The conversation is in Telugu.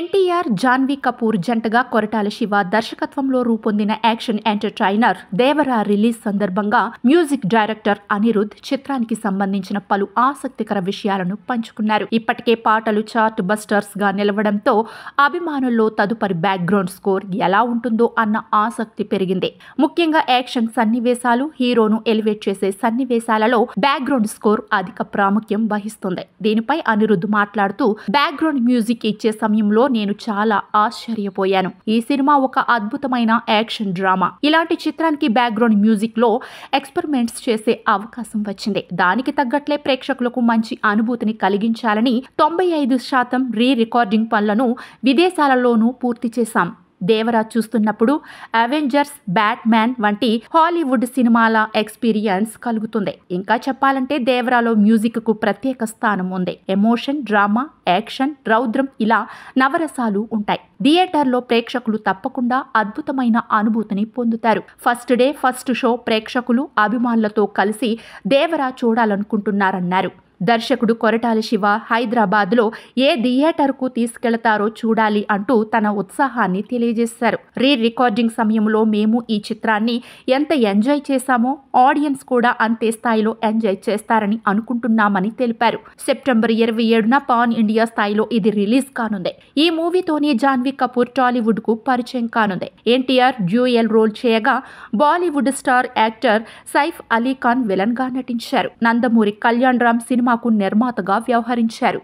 ఎన్టీఆర్ జాన్వీ కపూర్ జంటగా కొరటాల శివ దర్శకత్వంలో రూపొందిన యాక్షన్ ఎంటర్టైనర్ దేవరా రిలీజ్ సందర్భంగా మ్యూజిక్ డైరెక్టర్ అనిరుద్ చిత్రానికి సంబంధించిన పలు ఆసక్తికర విషయాలను పంచుకున్నారు ఇప్పటికే పాటలు చార్ట్ బస్టర్స్ గా నిలవడంతో అభిమానుల్లో తదుపరి బ్యాక్గ్రౌండ్ స్కోర్ ఎలా ఉంటుందో అన్న ఆసక్తి పెరిగింది ముఖ్యంగా యాక్షన్ సన్నివేశాలు హీరోను ఎలివేట్ చేసే సన్నివేశాలలో బ్యాక్గ్రౌండ్ స్కోర్ అధిక ప్రాముఖ్యం వహిస్తుంది దీనిపై అనిరుద్ మాట్లాడుతూ బ్యాక్గ్రౌండ్ మ్యూజిక్ ఇచ్చే సమయంలో నేను చాలా ఆశ్చర్యపోయాను ఈ సినిమా ఒక అద్భుతమైన యాక్షన్ డ్రామా ఇలాంటి చిత్రానికి బ్యాక్గ్రౌండ్ మ్యూజిక్ లో ఎక్స్పెరిమెంట్స్ చేసే అవకాశం వచ్చింది దానికి తగ్గట్లే ప్రేక్షకులకు మంచి అనుభూతిని కలిగించాలని తొంభై ఐదు శాతం రీ రికార్డింగ్ పనులను విదేశాలలోనూ పూర్తి చేశాం దేవరాజ్ చూస్తున్నప్పుడు అవెంజర్స్ బ్యాట్ మ్యాన్ వంటి హాలీవుడ్ సినిమాల ఎక్స్పీరియన్స్ కలుగుతుంది ఇంకా చెప్పాలంటే దేవరాలో మ్యూజిక్ కు ప్రత్యేక స్థానం ఉంది ఎమోషన్ డ్రామా యాక్షన్ రౌద్రం ఇలా నవరసాలు ఉంటాయి థియేటర్లో ప్రేక్షకులు తప్పకుండా అద్భుతమైన అనుభూతిని పొందుతారు ఫస్ట్ డే ఫస్ట్ షో ప్రేక్షకులు అభిమానులతో కలిసి దేవరా చూడాలనుకుంటున్నారన్నారు దర్శకుడు కొరటాల శివ హైదరాబాద్లో ఏ థియేటర్కు తీసుకెళతారో చూడాలి అంటూ తన ఉత్సాహాన్ని తెలియజేశారు రీ రికార్డింగ్ సమయంలో మేము ఈ చిత్రాన్ని ఎంత ఎంజాయ్ చేశామో ఆడియన్స్ కూడా అంతే స్థాయిలో ఎంజాయ్ చేస్తారని అనుకుంటున్నామని తెలిపారు సెప్టెంబర్ ఇరవై ఏడున పాన్ ఇండియా స్థాయిలో ఇది రిలీజ్ కానుంది ఈ మూవీతోనే జాన్వీ కపూర్ టాలీవుడ్ కు పరిచయం కానుంది ఎన్టీఆర్ డ్యూయల్ రోల్ చేయగా Bollywood star actor Saif Ali Khan villain గా నటించారు నందమూరి కళ్యాణ్ రామ్ సినిమా సినిమాకు నిర్మాతగా వ్యవహరించారు